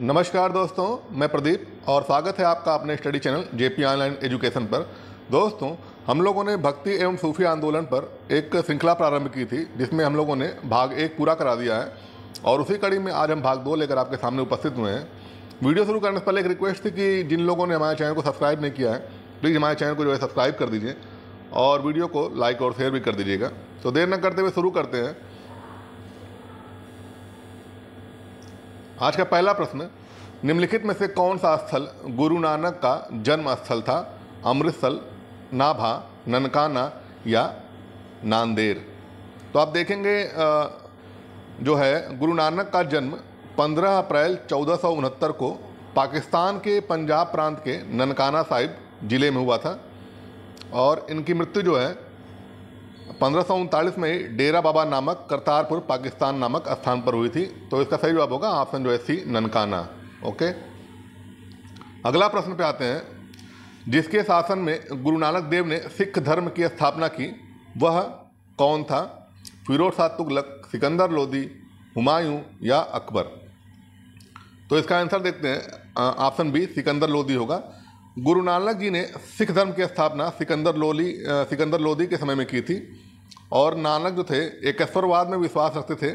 नमस्कार दोस्तों मैं प्रदीप और स्वागत है आपका अपने study channel JP online education पर दोस्तों हम लोगों ने भक्ति एवं सूफी आंदोलन पर एक श्रृंखला प्रारंभ की थी जिसमें हम लोगों ने भाग एक पूरा करा दिया है और उसी कड़ी में आज हम भाग दो लेकर आपके सामने उपस्थित हुए हैं वीडियो शुरू करने से पहले एक रिक्वेस्ट थी कि जिन लोगों ने हमारे चैनल को सब्सक्राइब नहीं किया है प्लीज़ हमारे चैनल को जो है सब्सक्राइब कर दीजिए और वीडियो को लाइक और शेयर भी कर दीजिएगा तो देर न करते हुए शुरू करते हैं आज का पहला प्रश्न निम्नलिखित में से कौन सा स्थल गुरु नानक का जन्म स्थल था अमृतसर नाभा ननकाना या नांदेर तो आप देखेंगे जो है गुरु नानक का जन्म 15 अप्रैल चौदह को पाकिस्तान के पंजाब प्रांत के ननकाना साहिब ज़िले में हुआ था और इनकी मृत्यु जो है पंद्रह में डेरा बाबा नामक करतारपुर पाकिस्तान नामक स्थान पर हुई थी तो इसका सही जवाब होगा ऑप्शन जो है सी ननकाना ओके अगला प्रश्न पे आते हैं जिसके शासन में गुरु नानक देव ने सिख धर्म की स्थापना की वह कौन था फिरोज शाह तुगलक सिकंदर लोदी हुमायूं या अकबर तो इसका आंसर देखते हैं ऑप्शन बी सिकंदर लोदी होगा गुरु नानक जी ने सिख धर्म की स्थापना सिकंदर लोली सिकंदर लोधी के समय में की थी और नानक जो थे एकेश्वरवाद में विश्वास रखते थे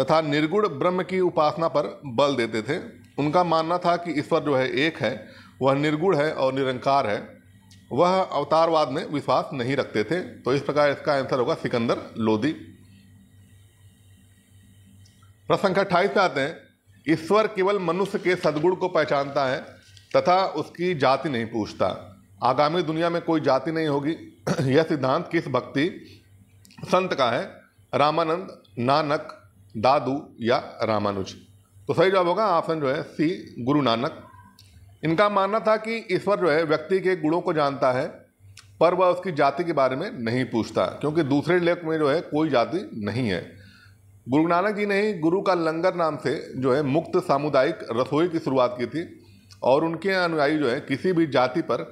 तथा निर्गुण ब्रह्म की उपासना पर बल देते थे उनका मानना था कि ईश्वर जो है एक है वह निर्गुण है और निरंकार है वह अवतारवाद में विश्वास नहीं रखते थे तो इस प्रकार इसका आंसर होगा सिकंदर लोधी प्रश्न संख्या अट्ठाईस में आते हैं ईश्वर केवल मनुष्य के सदगुण को पहचानता है तथा उसकी जाति नहीं पूछता आगामी दुनिया में कोई जाति नहीं होगी यह सिद्धांत किस भक्ति संत का है रामानंद नानक दादू या रामानुज तो सही जवाब होगा ऑप्शन जो है सी गुरु नानक इनका मानना था कि ईश्वर जो है व्यक्ति के गुणों को जानता है पर वह उसकी जाति के बारे में नहीं पूछता क्योंकि दूसरे लेख में जो है कोई जाति नहीं है गुरु नानक जी ने ही गुरु का लंगर नाम से जो है मुक्त सामुदायिक रसोई की शुरुआत की थी और उनके अनुयायी जो है किसी भी जाति पर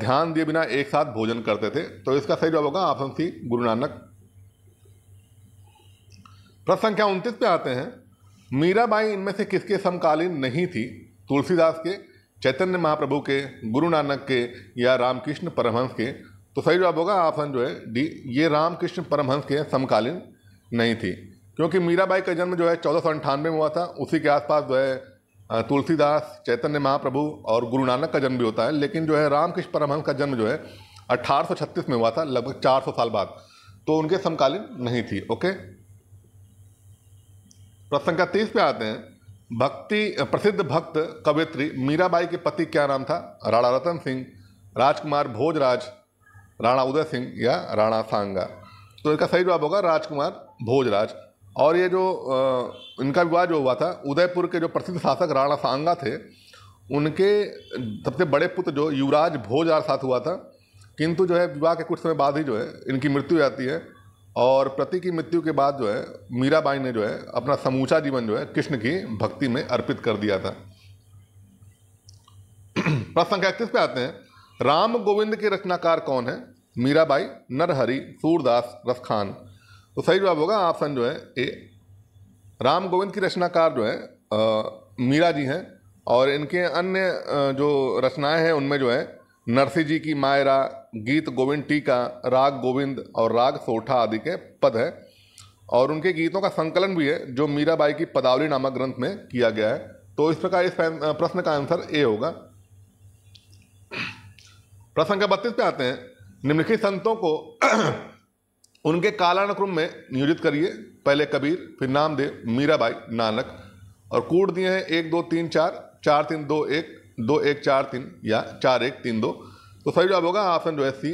ध्यान दिए बिना एक साथ भोजन करते थे तो इसका सही जवाब होगा ऑप्शन सी गुरु नानक प्रश्न संख्या उनतीस पे आते हैं मीराबाई इनमें से किसके समकालीन नहीं थी तुलसीदास के चैतन्य महाप्रभु के गुरु नानक के या रामकृष्ण परमहंस के तो सही जवाब होगा ऑप्शन जो है डी ये रामकृष्ण परमहंस के समकालीन नहीं थी क्योंकि मीराबाई का जन्म जो है चौदह सौ अंठानवे में हुआ था उसी के आसपास जो है तुलसीदास चैतन्य महाप्रभु और गुरु नानक का जन्म भी होता है लेकिन जो है रामकृष्ण परमहंस का जन्म जो है 1836 में हुआ था लगभग 400 साल बाद तो उनके समकालीन नहीं थी ओके प्रश्न का तीस पे आते हैं भक्ति प्रसिद्ध भक्त कवित्री मीराबाई के पति क्या नाम था राणा रतन सिंह राजकुमार भोजराज राणा उदय सिंह या राणा सांगा तो इसका सही जवाब होगा राजकुमार भोजराज और ये जो इनका विवाह जो हुआ था उदयपुर के जो प्रसिद्ध शासक राणा सांगा थे उनके सबसे बड़े पुत्र जो युवराज भोज आर साथ हुआ था किंतु जो है विवाह के कुछ समय बाद ही जो है इनकी मृत्यु जाती है और प्रति की मृत्यु के बाद जो है मीराबाई ने जो है अपना समूचा जीवन जो है कृष्ण की भक्ति में अर्पित कर दिया था प्रश्न संख्या इकतीस पे आते हैं राम गोविंद के रचनाकार कौन है मीराबाई नरहरि सूरदास रसखान तो सही जवाब होगा ऑप्शन जो है ए राम गोविंद की रचनाकार जो है आ, मीरा जी हैं और इनके अन्य जो रचनाएं हैं उनमें जो है नरसी जी की मायरा गीत गोविंद टीका राग गोविंद और राग सोठा आदि के पद हैं और उनके गीतों का संकलन भी है जो मीराबाई की पदावली नामक ग्रंथ में किया गया है तो इस प्रकार इस प्रश्न का आंसर ए होगा प्रश्न संख्या बत्तीस पे आते हैं निम्नलिखित संतों को उनके कालानुक्रम में नियोजित करिए पहले कबीर फिर नामदेव मीराबाई नानक और कूट दिए हैं एक दो तीन चार चार तीन दो एक दो एक चार तीन या चार एक तीन दो तो सही जवाब होगा ऑप्शन जो है सी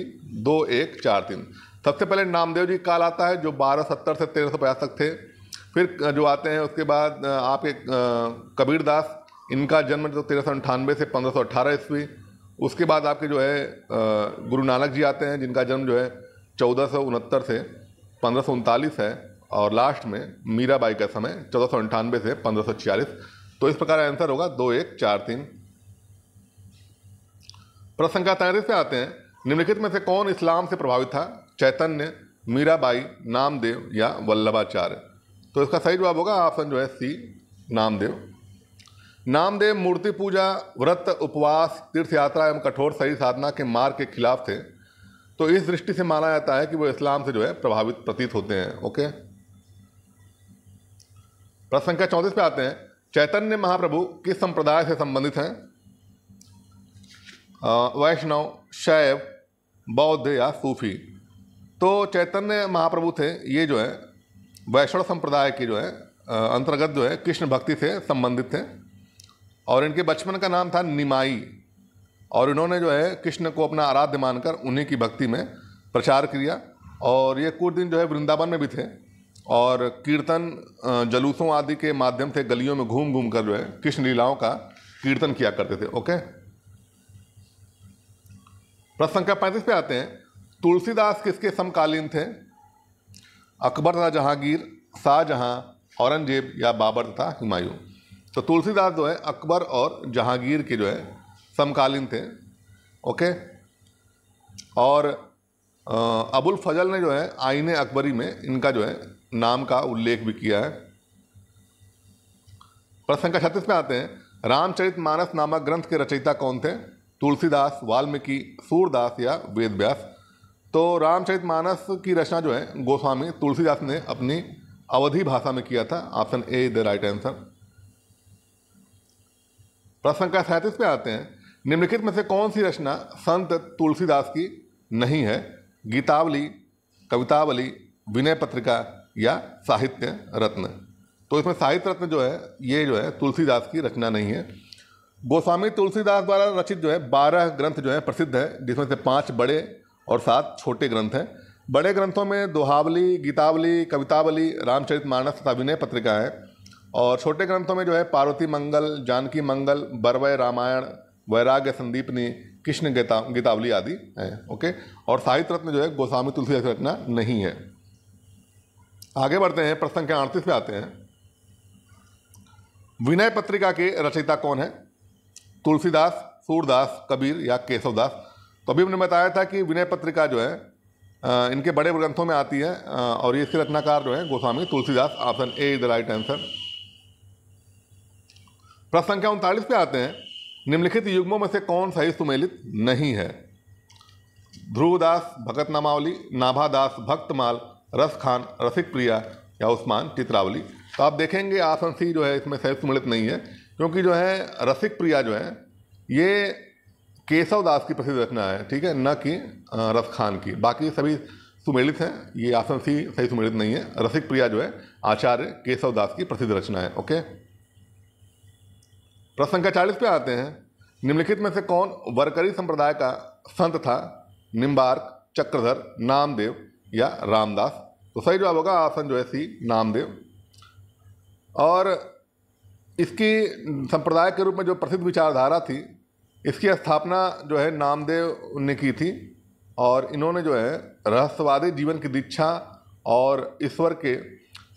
दो एक चार तीन सबसे पहले नामदेव जी काल आता है जो बारह सत्तर से तेरह सौ पचास तक थे फिर जो आते हैं उसके बाद आपके कबीर दास इनका जन्म जो तेरह सौ अंठानवे से पंद्रह सौ अट्ठारह ईस्वी उसके बाद आपके जो है गुरु नानक जी आते हैं जिनका जन्म जो है चौदह सौ उनहत्तर से पंद्रह सौ उनतालीस है और लास्ट में मीराबाई का समय चौदह सौ अंठानवे से पंद्रह सौ छियालीस तो इस प्रकार आंसर होगा दो एक चार तीन प्रश्न का तैंतीस पे आते हैं निम्नलिखित में से कौन इस्लाम से प्रभावित था चैतन्य मीराबाई नामदेव या वल्लभाचार्य तो इसका सही जवाब होगा ऑप्शन जो है सी नामदेव नामदेव मूर्ति पूजा व्रत उपवास तीर्थ यात्रा एवं कठोर सही साधना के मार्ग के खिलाफ थे तो इस दृष्टि से माना जाता है कि वो इस्लाम से जो है प्रभावित प्रतीत होते हैं ओके प्रश्न संख्या चौंतीस पे आते हैं चैतन्य महाप्रभु किस संप्रदाय से संबंधित हैं वैष्णव शैव बौद्ध या सूफी तो चैतन्य महाप्रभु थे ये जो है वैष्णव संप्रदाय के जो है अंतर्गत जो है कृष्ण भक्ति से संबंधित थे और इनके बचपन का नाम था निमाई और इन्होंने जो है कृष्ण को अपना आराध्य मानकर उन्हीं की भक्ति में प्रचार किया और ये कुछ दिन जो है वृंदावन में भी थे और कीर्तन जलूसों आदि के माध्यम से गलियों में घूम घूम कर जो है कृष्ण लीलाओं का कीर्तन किया करते थे ओके प्रश्न संख्या पैंतीस पे आते हैं तुलसीदास किसके समकालीन थे अकबर तथा जहांगीर शाहजहाँ औरंगजेब या बाबर तथा हुमायूं तो तुलसीदास जो है अकबर और जहांगीर के जो है समकालीन थे ओके और अबुल फजल ने जो है आईने अकबरी में इनका जो है नाम का उल्लेख भी किया है प्रश्न संख्या छत्तीस में आते हैं रामचरित मानस नामक ग्रंथ के रचयिता कौन थे तुलसीदास वाल्मीकि सूरदास या वेद व्यास तो रामचरित मानस की रचना जो है गोस्वामी तुलसीदास ने अपनी अवधि भाषा में किया था option A is the right answer प्रश्न का सैंतीस पे आते हैं निम्नलिखित में से कौन सी रचना संत तुलसीदास की नहीं है गीतावली कवितावली विनय पत्रिका या साहित्य रत्न तो इसमें साहित्य रत्न जो है ये जो है तुलसीदास की रचना नहीं है गोस्वामी तुलसीदास द्वारा रचित जो है बारह ग्रंथ जो है प्रसिद्ध है जिसमें से पाँच बड़े और सात छोटे ग्रंथ हैं बड़े ग्रंथों में दोहावली गीतावली कवितावली रामचरित मानस तथा विनय पत्रिका है और छोटे ग्रंथों में जो है पार्वती मंगल जानकी मंगल बरवय रामायण वैराग्य संदीपनी कृष्ण गीता गीतावली आदि है ओके और साहित्य रत्न जो है गोस्वामी तुलसी रचना नहीं है आगे बढ़ते हैं प्रश्न संख्या अड़तीस पे आते हैं विनय पत्रिका के रचयिता कौन है तुलसीदास सूरदास कबीर या केशवदास तो अभी हमने बताया था कि विनय पत्रिका जो है इनके बड़े ग्रंथों में आती है और ये इसके रचनाकार जो है Goswami Tulsidas option A is the right answer प्रश्न संख्या उनतालीस पे आते हैं निम्नलिखित युग्मों में से कौन सा ही सुमेलित नहीं है ध्रुवदास भगत नामावली नाभादास भक्तमाल रस खान रसिक प्रिया या उस्मान चित्रावली तो आप देखेंगे आसन सी जो है इसमें सही मिलित नहीं है क्योंकि जो है रसिक प्रिया जो है ये केशव दास की प्रसिद्ध रचना है ठीक है न कि रस खान की बाकी सभी सुमेलित हैं ये आसन सी सही सुमेलित नहीं है रसिक प्रिया जो है आचार्य केशव दास की प्रसिद्ध रचना है ओके प्रश्न संख्या चालीस पे आते हैं निम्नलिखित में से कौन वर्करी संप्रदाय का संत था निम्बार्क चक्रधर नामदेव या रामदास तो सही जवाब होगा आसन जो है सी नामदेव और इसकी संप्रदाय के रूप में जो प्रसिद्ध विचारधारा थी इसकी स्थापना जो है नामदेव ने की थी और इन्होंने जो है रहस्यवादी जीवन की दीक्षा और ईश्वर के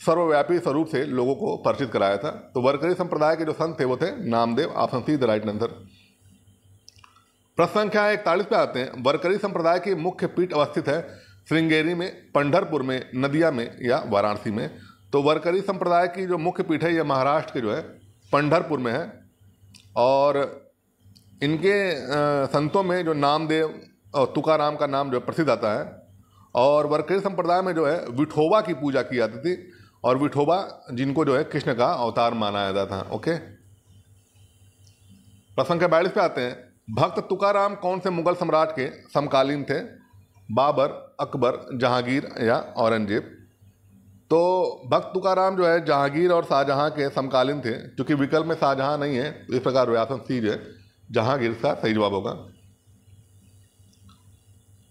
सर्वव्यापी स्वरूप से लोगों को परिचित कराया था तो वर्करी संप्रदाय के जो संत थे वो थे Namdev option C the right answer प्रश्न संख्या इकतालीस पे आते हैं वर्करी संप्रदाय की मुख्य पीठ अवस्थित है श्रृंगेरी में पंढरपुर में नदिया में या वाराणसी में तो वर्करी संप्रदाय की जो मुख्य पीठ है यह महाराष्ट्र के जो है पंढरपुर में है और इनके संतों में जो नामदेव और तुकाराम का नाम जो प्रसिद्ध आता है और वर्करी संप्रदाय में जो है विठोवा की पूजा की जाती थी और विठोबा जिनको जो है कृष्ण का अवतार माना जाता था ओके प्रश्न के बयालीस पे आते हैं भक्त तुकाराम कौन से मुगल सम्राट के समकालीन थे बाबर अकबर जहांगीर या औरंगजेब तो भक्त तुकाराम जो है जहांगीर और शाहजहाँ के समकालीन थे क्योंकि विकल्प में शाहजहाँ नहीं है तो इस प्रकार व्यासन सी जो है जहांगीर का सही जवाब होगा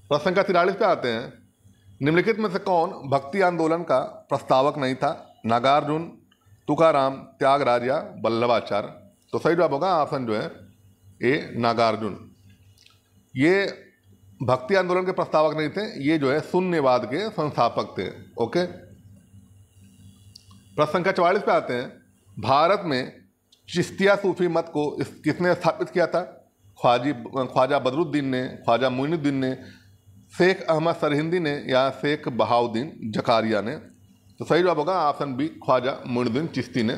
प्रश्न का तिरालीस पे आते हैं निम्नलिखित में से कौन भक्ति आंदोलन का प्रस्तावक नहीं था नागार्जुन तुकाराम त्यागराज या बल्लभाचार्य तो सही जवाब होगा आसन जो है ए नागार्जुन ये भक्ति आंदोलन के प्रस्तावक नहीं थे ये जो है शून्यवाद के संस्थापक थे ओके प्रश्न संख्या चवालीस पे आते हैं भारत में चिश्तिया सूफी मत को किसने स्थापित किया था ख्वाजी ख्वाजा बदरुद्दीन ने ख्वाजा मोइनुद्दीन ने शेख अहमद सरहिंदी ने या शेख बहाउद्दीन जकारिया ने तो सही जवाब होगा आसन बी ख्वाजा मुनुद्दीन चिश्ती ने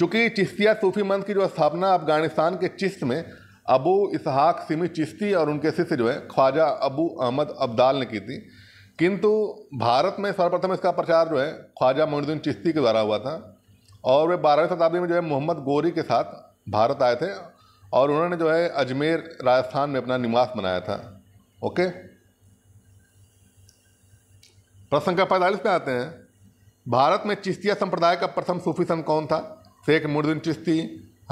चूँकि चिश्तिया सूफी मंथ की जो स्थापना अफगानिस्तान के चिश्त में अबू इसहाक सिमी चिश्ती और उनके शिष्य जो है ख्वाजा अबू अहमद अब्दाल ने की थी किंतु भारत में सर्वप्रथम इसका प्रचार जो है ख्वाजा मोनुद्दीन चिश्ती के द्वारा हुआ था और वे बारहवीं शताब्दी में जो है मोहम्मद गोरी के साथ भारत आए थे और उन्होंने जो है अजमेर राजस्थान में अपना निवास बनाया था ओके प्रश्न का पैंतालीस में आते हैं भारत में चिश्तिया संप्रदाय का प्रथम सूफी संत कौन था शेख मुरुद्दीन चिश्ती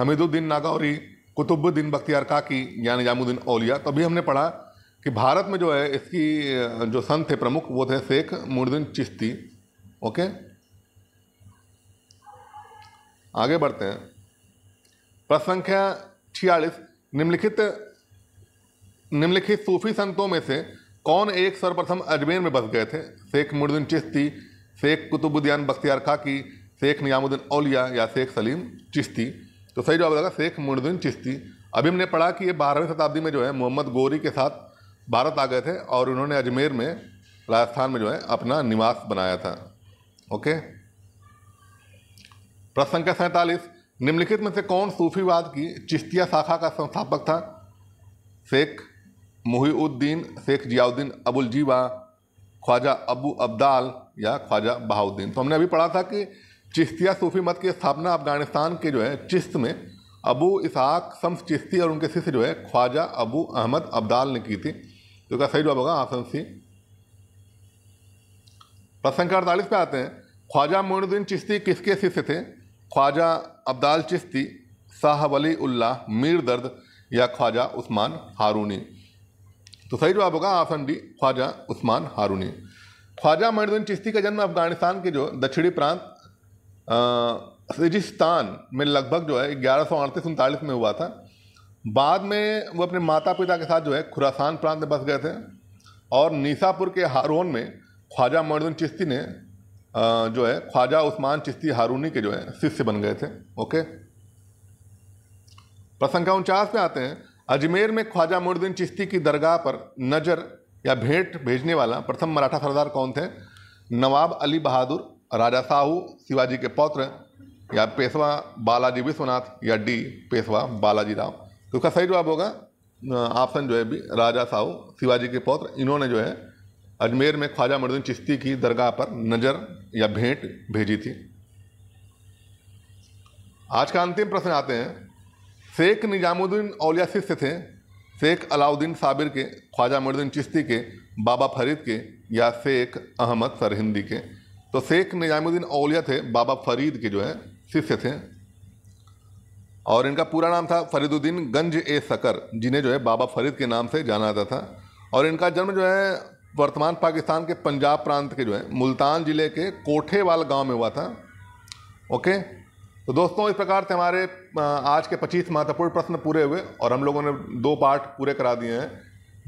हमीदुद्दीन नागौरी कुतुबुद्दीन बख्तियार काकी यानी जामुद्दीन औलिया तो अभी हमने पढ़ा कि भारत में जो है इसकी जो संत थे प्रमुख वो थे शेख मुरुद्दीन चिश्ती ओके आगे बढ़ते हैं प्रश्न संख्या छियालीस निम्नलिखित निम्नलिखित सूफी संतों में से कौन एक सर्वप्रथम अजमेर में बस गए थे शेख मुर्दीन चिश्ती शेख कुतुबुद्दीन बख्तियार खाकी शेख नियामुद्दीन औलिया या शेख सलीम चिश्ती तो सही जवाब लगा शेख मुर्दीन चिश्ती अभी हमने पढ़ा कि ये बारहवीं शताब्दी में जो है मोहम्मद गोरी के साथ भारत आ गए थे और उन्होंने अजमेर में राजस्थान में जो है अपना निवास बनाया था ओके प्रश्न संख्या सैंतालीस निम्नलिखित में से कौन सूफीवाद की चिश्तिया शाखा का संस्थापक था शेख मुहीउद्दीन शेख जियाउद्दीन अबुल जीवा ख्वाजा अबू अब्दाल या ख्वाजा बहाउद्दीन तो हमने अभी पढ़ा था कि चिश्तिया सूफी मत की स्थापना अफगानिस्तान के जो है चिश्त में अबू इसहाक शम्स चिश्ती और उनके शिष्य जो है ख्वाजा अबू अहमद अब्दाल ने की थी तो क्या सही जवाब होगा आसन सी प्रश्न संख्या अड़तालीस पे आते हैं ख्वाजा मोनुद्दीन चिश्ती किसके शिष्य थे ख्वाजा अब्दाल चिश्ती शाह वली उल्लाह मीर दर्द या ख्वाजा उस्मान हारूनी तो सही जवाब होगा ऑप्शन डी ख्वाजा उस्मान हारूनी ख्वाजा मोइनुद्दीन चिश्ती का जन्म अफगानिस्तान के जो दक्षिणी प्रांत रजिस्तान में लगभग जो है ग्यारह सौ अड़तीस उनतालीस में हुआ था बाद में वो अपने माता पिता के साथ जो है खुरासान प्रांत में बस गए थे और नीसापुर के हारोन में ख्वाजा मोइनुद्दीन चिश्ती ने जो है ख्वाजा उस्मान चिश्ती हारूनी के जो है शिष्य बन गए थे ओके प्रसंख्या उनचास में आते हैं अजमेर में ख्वाजा मोरुद्दीन चिश्ती की दरगाह पर नज़र या भेंट भेजने वाला प्रथम मराठा सरदार कौन थे नवाब अली बहादुर राजा साहू शिवाजी के पौत्र या पेशवा बालाजी विश्वनाथ या डी पेशवा बालाजी राव तो उसका सही जवाब होगा ऑप्शन जो है भी राजा साहू शिवाजी के पौत्र इन्होंने जो है अजमेर में ख्वाजा मुर्दीन चिश्ती की दरगाह पर नज़र या भेंट भेजी थी आज का अंतिम प्रश्न आते हैं शेख निजामुद्दीन औलिया शिष्य थे शेख अलाउद्दीन साबिर के ख्वाजा मुद्दीन चिश्ती के बाबा फरीद के या शेख अहमद सरहिंदी के तो शेख निजामुद्दीन औलिया थे बाबा फरीद के जो है शिष्य थे और इनका पूरा नाम था फरीदुद्दीन गंज ए सकर जिन्हें जो है बाबा फरीद के नाम से जाना जाता था और इनका जन्म जो है वर्तमान पाकिस्तान के पंजाब प्रांत के जो है मुल्तान ज़िले के कोठेवाल गांव में हुआ था ओके तो दोस्तों इस प्रकार से हमारे आज के 25 महत्वपूर्ण प्रश्न पूरे हुए और हम लोगों ने दो पार्ट पूरे करा दिए हैं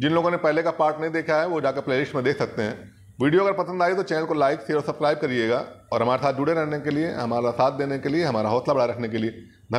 जिन लोगों ने पहले का पार्ट नहीं देखा है वो जाकर प्लेलिस्ट में देख सकते हैं वीडियो अगर पसंद आई तो चैनल को लाइक शेयर और सब्सक्राइब करिएगा और हमारे साथ जुड़े रहने के लिए हमारा साथ देने के लिए हमारा हौसला बढ़ा रखने के लिए धन्यवाद